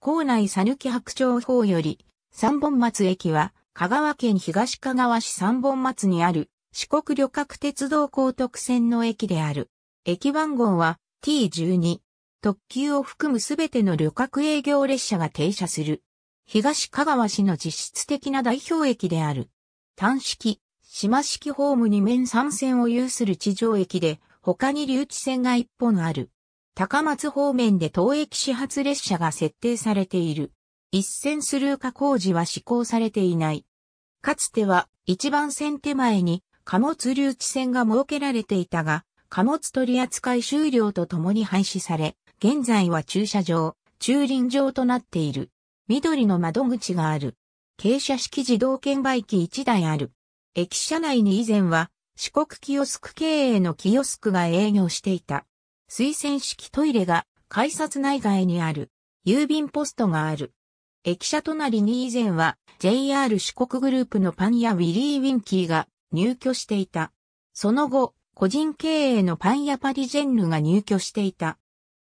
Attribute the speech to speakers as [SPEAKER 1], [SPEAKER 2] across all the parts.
[SPEAKER 1] 校内さぬき白鳥法より、三本松駅は、香川県東香川市三本松にある、四国旅客鉄道高徳線の駅である。駅番号は T12。特急を含むすべての旅客営業列車が停車する。東香川市の実質的な代表駅である。単式、島式ホーム2面3線を有する地上駅で、他に留置線が1本ある。高松方面で当駅始発列車が設定されている。一線スルー化工事は施行されていない。かつては一番線手前に貨物留置線が設けられていたが、貨物取扱終了とともに廃止され、現在は駐車場、駐輪場となっている。緑の窓口がある。傾斜式自動券売機1台ある。駅舎内に以前は四国キオスク経営のキオスクが営業していた。水洗式トイレが改札内外にある。郵便ポストがある。駅舎隣に以前は JR 四国グループのパン屋ウィリー・ウィンキーが入居していた。その後、個人経営のパン屋パリジェンヌが入居していた。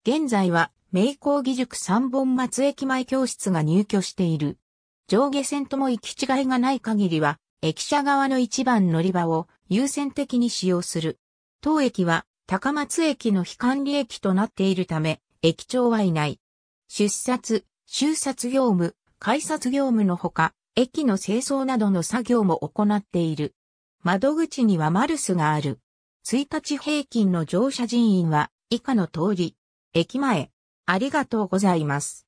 [SPEAKER 1] 現在は、名工義塾三本松駅前教室が入居している。上下線とも行き違いがない限りは、駅舎側の一番乗り場を優先的に使用する。当駅は高松駅の非管理駅となっているため、駅長はいない。出札、修札業務、改札業務のほか、駅の清掃などの作業も行っている。窓口にはマルスがある。1日平均の乗車人員は以下の通り。駅前、ありがとうございます。